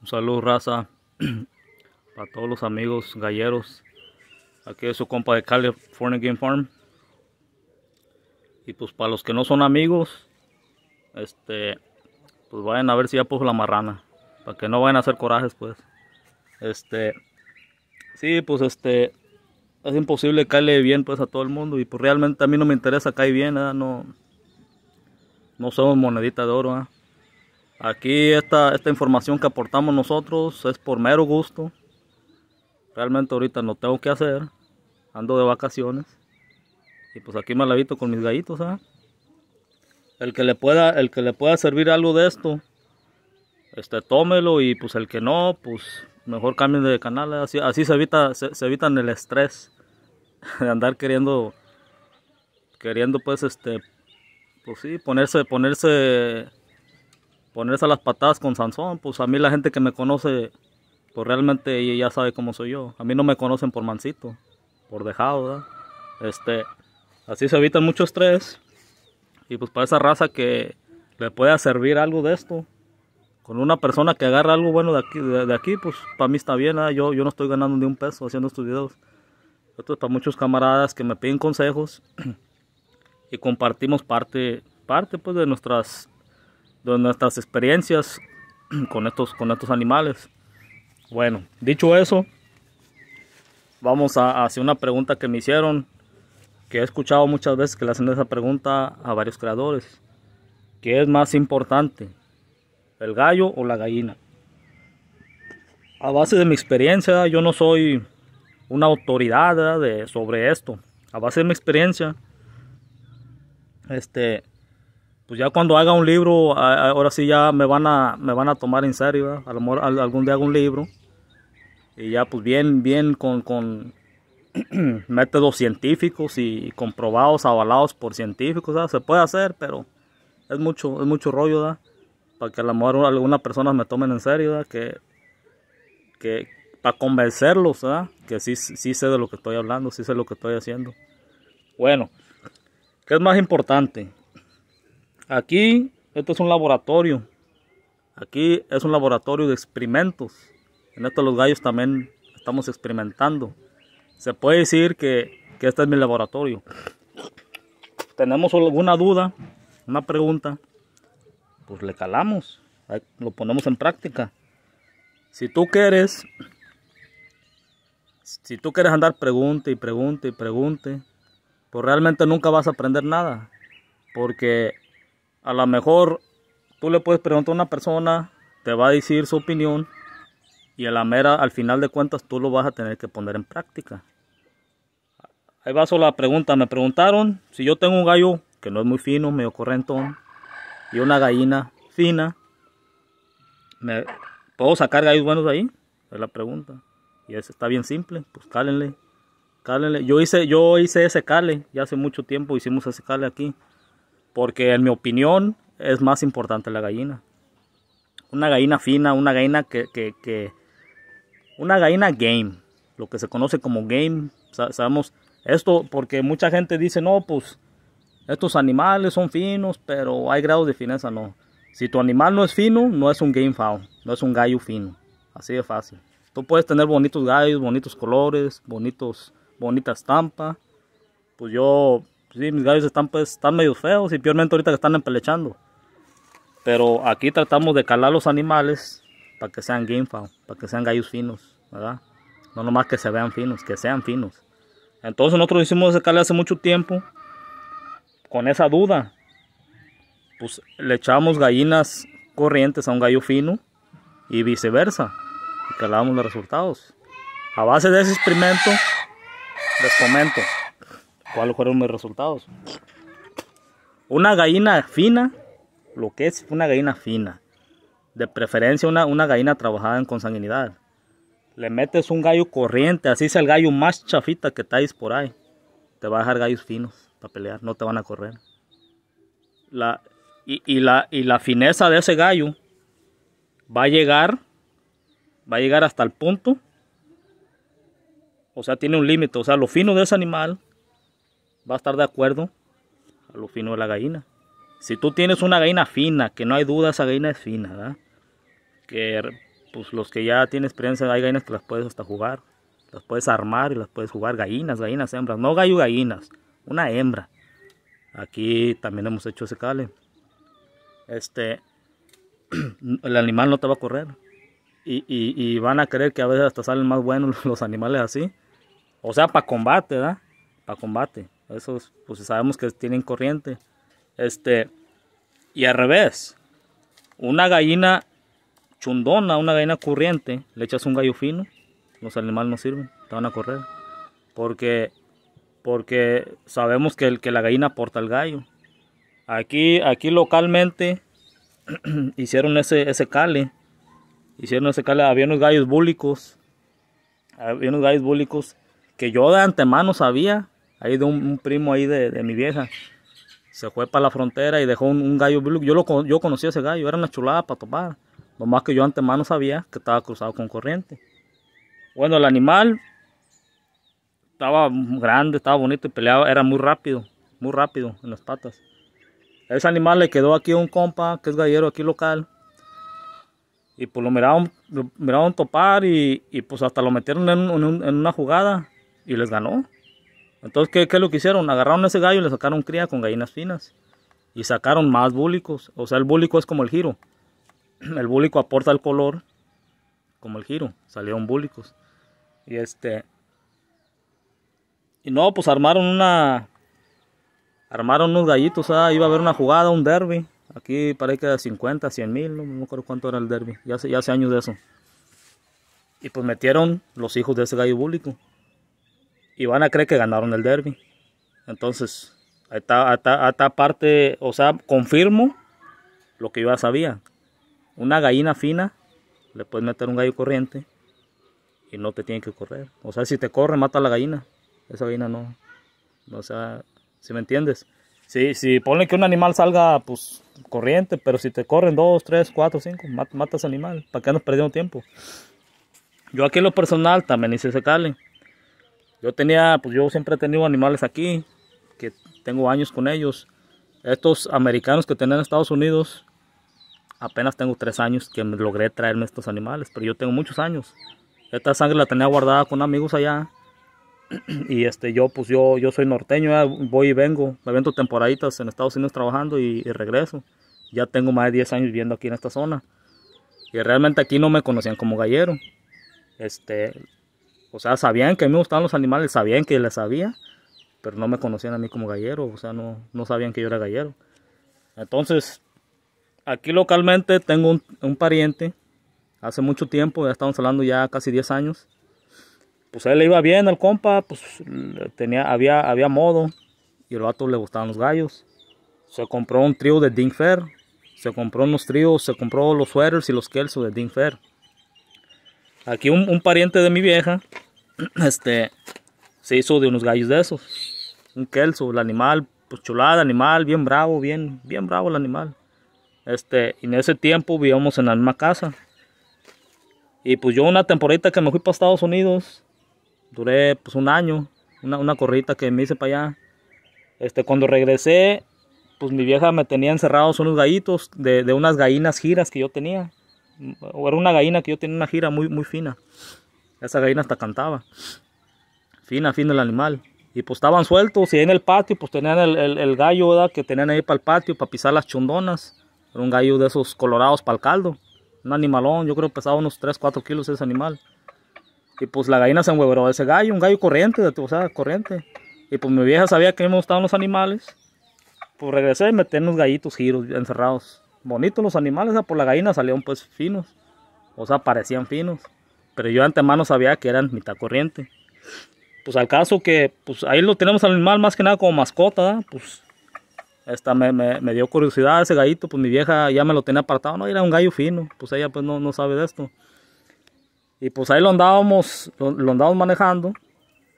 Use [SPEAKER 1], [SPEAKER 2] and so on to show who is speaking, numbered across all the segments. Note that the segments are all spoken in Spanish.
[SPEAKER 1] Un saludo raza para todos los amigos galleros. Aquí es su compa de California Game Farm. Y pues para los que no son amigos, este, pues vayan a ver si ya puso la marrana. Para que no vayan a hacer corajes pues. Este, sí, pues este, es imposible caerle bien pues a todo el mundo. Y pues realmente a mí no me interesa caer bien, ¿eh? no, no somos monedita de oro. Aquí esta, esta información que aportamos nosotros es por mero gusto. Realmente ahorita no tengo que hacer. Ando de vacaciones. Y pues aquí me la con mis gallitos. ¿ah? El, que le pueda, el que le pueda servir algo de esto, este, tómelo. Y pues el que no, pues mejor cambien de canal. Así, así se, evita, se, evitan el estrés de andar queriendo, queriendo pues este, pues sí, ponerse, ponerse ponerse a las patadas con Sansón, pues a mí la gente que me conoce, pues realmente ya sabe cómo soy yo. A mí no me conocen por mansito, por dejado, ¿verdad? Este, así se evita mucho estrés. Y pues para esa raza que le pueda servir algo de esto, con una persona que agarra algo bueno de aquí, de, aquí pues para mí está bien, yo, yo no estoy ganando ni un peso haciendo estos videos. es para muchos camaradas que me piden consejos y compartimos parte, parte pues de nuestras de nuestras experiencias con estos, con estos animales. Bueno, dicho eso, vamos a, hacer una pregunta que me hicieron, que he escuchado muchas veces que le hacen esa pregunta a varios creadores. ¿Qué es más importante, el gallo o la gallina? A base de mi experiencia, yo no soy una autoridad de, sobre esto. A base de mi experiencia, este, pues ya cuando haga un libro, ahora sí ya me van a, me van a tomar en serio, a lo mejor algún día hago un libro. Y ya pues bien, bien con, métodos científicos y comprobados, avalados por científicos, se puede hacer, pero es mucho, es mucho rollo, para que a lo mejor algunas personas me tomen en serio, que, que para convencerlos, que sí, sí sé de lo que estoy hablando, sí sé lo que estoy haciendo. Bueno, ¿qué es más importante? Aquí, esto es un laboratorio. Aquí es un laboratorio de experimentos. En estos los gallos también estamos experimentando. Se puede decir que, este es mi laboratorio. Tenemos alguna duda, una pregunta, pues le calamos, lo ponemos en práctica. Si tú quieres, si tú quieres andar pregunte y pregunte y pregunte, pues realmente nunca vas a aprender nada. Porque a lo mejor tú le puedes preguntar a una persona, te va a decir su opinión y a la mera, al final de cuentas, tú lo vas a tener que poner en práctica. Ahí va solo la pregunta. Me preguntaron si yo tengo un gallo que no es muy fino, medio correntón, y una gallina fina. ¿me, ¿Puedo sacar gallos buenos de ahí? Es la pregunta. Y eso está bien simple, pues cálenle. Cálenle. Yo hice, yo hice ese cale, ya hace mucho tiempo hicimos ese cale aquí. Porque en mi opinión es más importante la gallina. Una gallina fina, una gallina que... una gallina game, lo que se conoce como game, sabemos esto porque mucha gente dice, no, pues estos animales son finos, pero hay grados de fineza, no. Si tu animal no es fino, no es un game fowl. no es un gallo fino. Así de fácil. Tú puedes tener bonitos gallos, bonitos colores, bonitos, bonita estampa. Pues yo sí, mis gallos están, pues, están medio feos y peormente ahorita que están empelechando. Pero aquí tratamos de calar los animales para que sean game para que sean gallos finos, ¿verdad? No nomás que se vean finos, que sean finos. Entonces nosotros hicimos ese cale hace mucho tiempo con esa duda. Pues le echamos gallinas corrientes a un gallo fino y viceversa. Y calábamos los resultados. A base de ese experimento, les comento. ¿Cuáles fueron mis resultados? Una gallina fina, lo que es una gallina fina. De preferencia una, una gallina trabajada en consanguinidad. Le metes un gallo corriente, así es el gallo más chafita que estáis por ahí. Te va a dejar gallos finos para pelear, no te van a correr. y, la, y la fineza de ese gallo va a llegar, va a llegar hasta el punto. O sea, tiene un límite. O sea, lo fino de ese animal va a estar de acuerdo a lo fino de la gallina. Si tú tienes una gallina fina, que no hay duda, esa gallina es fina, ¿verdad? Que pues los que ya tienen experiencia, hay gallinas que las puedes hasta jugar. Las puedes armar y las puedes jugar. Gallinas, gallinas, hembras. No gallo gallinas, una hembra. Aquí también hemos hecho ese cale. Este, el animal no te va a correr. Y, van a creer que a veces hasta salen más buenos los animales así. O sea, para combate, ¿verdad? Para combate. Esos, pues sabemos que tienen corriente. Este, y al revés, una gallina chundona, una gallina corriente, le echas un gallo fino, los animales no sirven, te van a correr. Porque, porque sabemos que, el, que la gallina aporta el gallo. Aquí, aquí localmente hicieron ese, ese cale, hicieron ese cale, había unos gallos búlicos, había unos gallos búlicos que yo de antemano sabía ahí de un, primo ahí de, mi vieja. Se fue para la frontera y dejó un, gallo blue. Yo, lo, yo conocí a ese gallo, era una chulada para topar. Lo más que yo antes no sabía que estaba cruzado con corriente. Bueno, el animal estaba grande, estaba bonito y peleaba, era muy rápido, muy rápido en las patas. Ese animal le quedó aquí a un compa que es gallero aquí local. Y pues lo miraron, miraron topar y, pues hasta lo metieron en una jugada y les ganó. Entonces, ¿qué, es lo que hicieron? Agarraron ese gallo y le sacaron cría con gallinas finas. Y sacaron más búlicos. O sea, el búlico es como el giro. El búlico aporta el color como el giro. Salieron búlicos. Y este. Y no, pues armaron una. Armaron unos gallitos. sea, ah, iba a haber una jugada, un derby. Aquí parece que 50, 100 mil. No me acuerdo cuánto era el derby. Ya hace, ya hace años de eso. Y pues metieron los hijos de ese gallo búlico y van a creer que ganaron el derby. Entonces, está esta parte, o sea, confirmo lo que yo ya sabía. Una gallina fina, le puedes meter un gallo corriente y no te tiene que correr. O sea, si te corre, mata a la gallina. Esa gallina no. O sea, si me entiendes. Si, si que un animal salga, pues, corriente, pero si te corren dos, tres, cuatro, cinco, matas mata ese animal. ¿Para qué no perdiendo tiempo? Yo aquí lo personal también hice ese calen. Yo tenía, pues yo siempre he tenido animales aquí, que tengo años con ellos. Estos americanos que tenían en Estados Unidos, apenas tengo tres años que logré traerme estos animales, pero yo tengo muchos años. Esta sangre la tenía guardada con amigos allá. Y este, yo, pues yo, yo soy norteño, voy y vengo, me vendo temporaditas en Estados Unidos trabajando y, regreso. Ya tengo más de diez años viviendo aquí en esta zona. Y realmente aquí no me conocían como gallero. Este, o sea, sabían que a mí me gustaban los animales, sabían que les sabía, pero no me conocían a mí como gallero, o sea, no, no sabían que yo era gallero. Entonces, aquí localmente tengo un, un pariente, hace mucho tiempo, ya estamos hablando ya casi 10 años. Pues a él le iba bien al compa, pues tenía, había, había modo y el vato le gustaban los gallos. Se compró un trío de Dingfer, se compró unos tríos, se compró los sweaters y los kelso de Dingfer. Aquí un, pariente de mi vieja, este, se hizo de unos gallos de esos. Un kelso, el animal, pues chulada, animal, bien bravo, bien, bien bravo el animal. Este, y en ese tiempo vivíamos en la misma casa. Y pues yo una temporita que me fui para Estados Unidos, duré pues un año, una, una corrita que me hice para allá. Este, cuando regresé, pues mi vieja me tenía encerrados unos gallitos de, de unas gallinas giras que yo tenía era una gallina que yo tenía una gira muy, muy fina. Esa gallina hasta cantaba. Fina, fina el animal. Y pues estaban sueltos y ahí en el patio pues tenían el, el, gallo que tenían ahí para el patio para pisar las chundonas. Era un gallo de esos colorados para el caldo. Un animalón, yo creo que pesaba unos 3, 4 kilos ese animal. Y pues la gallina se enhueveró ese gallo, un gallo corriente, o sea, corriente. Y pues mi vieja sabía que me gustaban los animales. Pues regresé y metí unos gallitos giros encerrados bonitos los animales, ah, por la gallina salieron pues finos, o sea, parecían finos, pero yo de antemano sabía que eran mitad corriente. Pues al caso que, pues ahí lo tenemos al animal más que nada como mascota, ah, pues esta me, me, dio curiosidad ese gallito, pues mi vieja ya me lo tenía apartado, no, era un gallo fino, pues ella pues no, no sabe de esto. Y pues ahí lo andábamos, lo andábamos manejando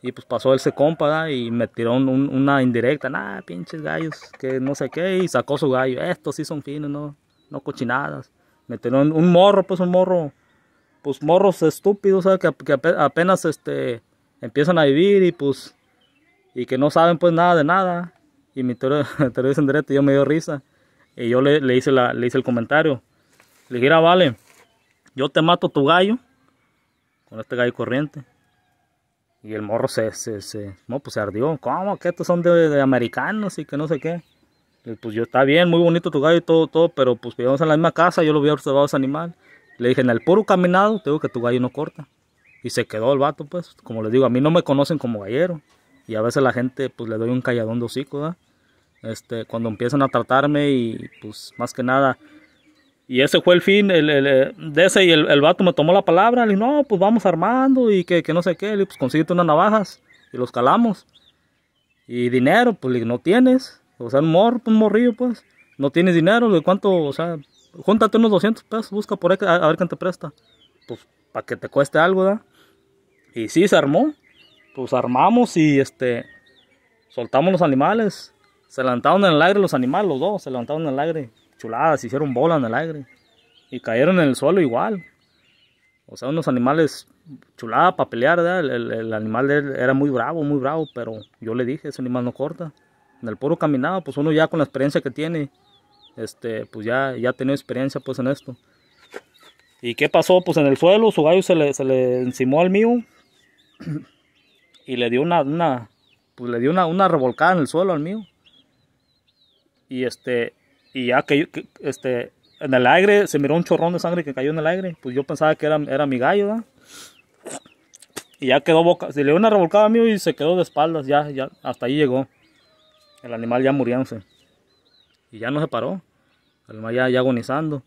[SPEAKER 1] y pues pasó ese compa y me tiró una indirecta, nah, pinches gallos, que no sé qué, y sacó su gallo, estos sí son finos, no, no cochinadas. Me tiró un, morro, pues un morro, pues morros estúpidos, ¿sabes? Que, apenas este, empiezan a vivir y pues, y que no saben pues nada de nada. Y me tiró, tiró ese y yo me dio risa. Y yo le, hice, la, le hice el comentario. Le dije, vale, yo te mato tu gallo, con este gallo corriente. Y el morro se, se, no, pues se ardió. ¿Cómo? Que estos son de, americanos y que no sé qué. pues yo, está bien, muy bonito tu gallo y todo, todo, pero pues vivimos en la misma casa, yo lo había observado ese animal. Le dije, en el puro caminado, te digo que tu gallo no corta. Y se quedó el vato, pues, como les digo, a mí no me conocen como gallero. Y a veces la gente, pues, le doy un calladón de hocico, ¿verdad? Este, cuando empiezan a tratarme y, pues, más que nada, y ese fue el fin el, el, eh, de ese. Y el, el, vato me tomó la palabra. Le dije, no, pues vamos armando y que, no sé qué. Le dije, pues consíguete unas navajas y los calamos. Y dinero, pues le dije, no tienes. O sea, un, mor, morrillo, pues. No tienes dinero. de ¿cuánto? O sea, júntate unos 200 pesos. Busca por ahí a, ver quién te presta. Pues para que te cueste algo, ¿da? Y sí, se armó. Pues armamos y este. Soltamos los animales. Se levantaron en el aire los animales, los dos. Se levantaron en el aire chuladas, hicieron bola en el aire. Y cayeron en el suelo igual. O sea, unos animales Chuladas para pelear, El, animal era muy bravo, muy bravo, pero yo le dije, ese animal no corta. En el puro caminaba, pues uno ya con la experiencia que tiene, este, pues ya, ya tenía experiencia pues en esto. ¿Y qué pasó? Pues en el suelo su gallo se le, se encimó al mío y le dio una, una pues le dio una, una revolcada en el suelo al mío. Y este, y ya que, este, en el aire se miró un chorrón de sangre que cayó en el aire. Pues yo pensaba que era, mi gallo, Y ya quedó boca, se le dio una revolcada a mí y se quedó de espaldas, ya, ya, hasta ahí llegó. El animal ya muriéndose. Y ya no se paró. El animal ya, agonizando.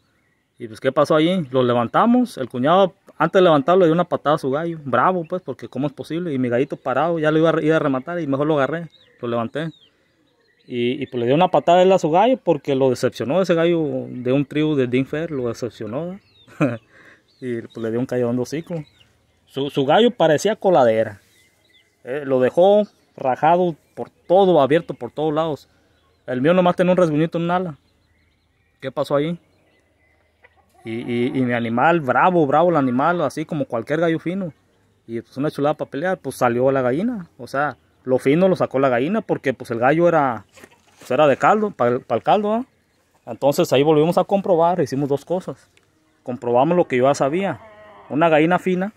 [SPEAKER 1] Y pues, ¿qué pasó allí? Lo levantamos, el cuñado antes de levantarlo le dio una patada a su gallo, bravo pues, porque cómo es posible, y mi gallito parado, ya lo iba a, iba a rematar y mejor lo agarré, lo levanté. Y, pues le dio una patada él a su gallo porque lo decepcionó ese gallo de un tribu de Dinfer, lo decepcionó. y pues le dio un callón de hocico. Su, su, gallo parecía coladera. Eh, lo dejó rajado por todo, abierto por todos lados. El mío nomás tenía un resguñito en un ala. ¿Qué pasó ahí? Y, y, mi animal, bravo, bravo el animal, así como cualquier gallo fino. Y pues una chulada para pelear, pues salió la gallina. O sea, lo fino lo sacó la gallina porque pues el gallo era, pues, era de caldo, para el, caldo. Entonces ahí volvimos a comprobar, hicimos dos cosas. Comprobamos lo que yo ya sabía. Una gallina fina,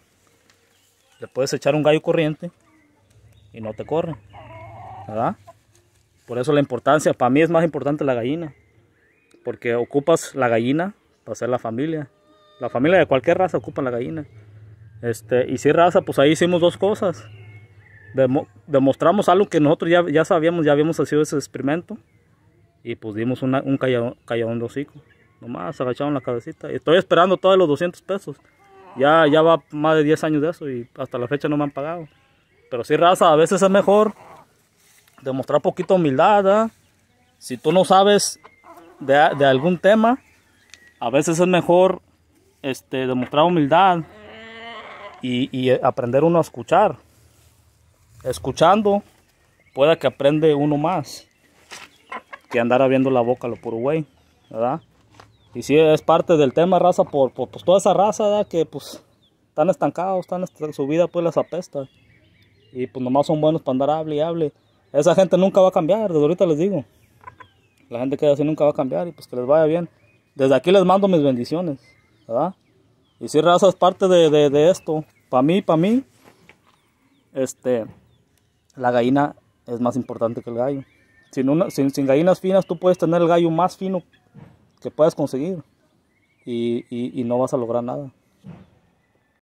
[SPEAKER 1] le puedes echar un gallo corriente y no te corre. Por eso la importancia, para mí es más importante la gallina. Porque ocupas la gallina para hacer la familia. La familia de cualquier raza ocupa la gallina. Este, y si raza, pues ahí hicimos dos cosas demostramos algo que nosotros ya, ya sabíamos, ya habíamos hecho ese experimento. Y pues dimos un calladón, de hocico. Nomás agacharon la cabecita. estoy esperando todos los 200 pesos. Ya, ya va más de 10 años de eso y hasta la fecha no me han pagado. Pero sí, raza, a veces es mejor demostrar poquito humildad. ¿ah? Si tú no sabes de, de, algún tema, a veces es mejor este, demostrar humildad y aprender uno a escuchar escuchando, pueda que aprende uno más que andar abriendo la boca a lo puro ¿verdad? Y si es parte del tema raza por, pues, toda esa raza, Que pues están estancados, están en su vida pues las apesta. Y pues nomás son buenos para andar hable y hable. Esa gente nunca va a cambiar, desde ahorita les digo. La gente que así nunca va a cambiar y pues que les vaya bien. Desde aquí les mando mis bendiciones, ¿verdad? Y si raza es parte de esto. Para mí, para mí, este la gallina es más importante que el gallo. Sin, gallinas finas tú puedes tener el gallo más fino que puedas conseguir y no vas a lograr nada.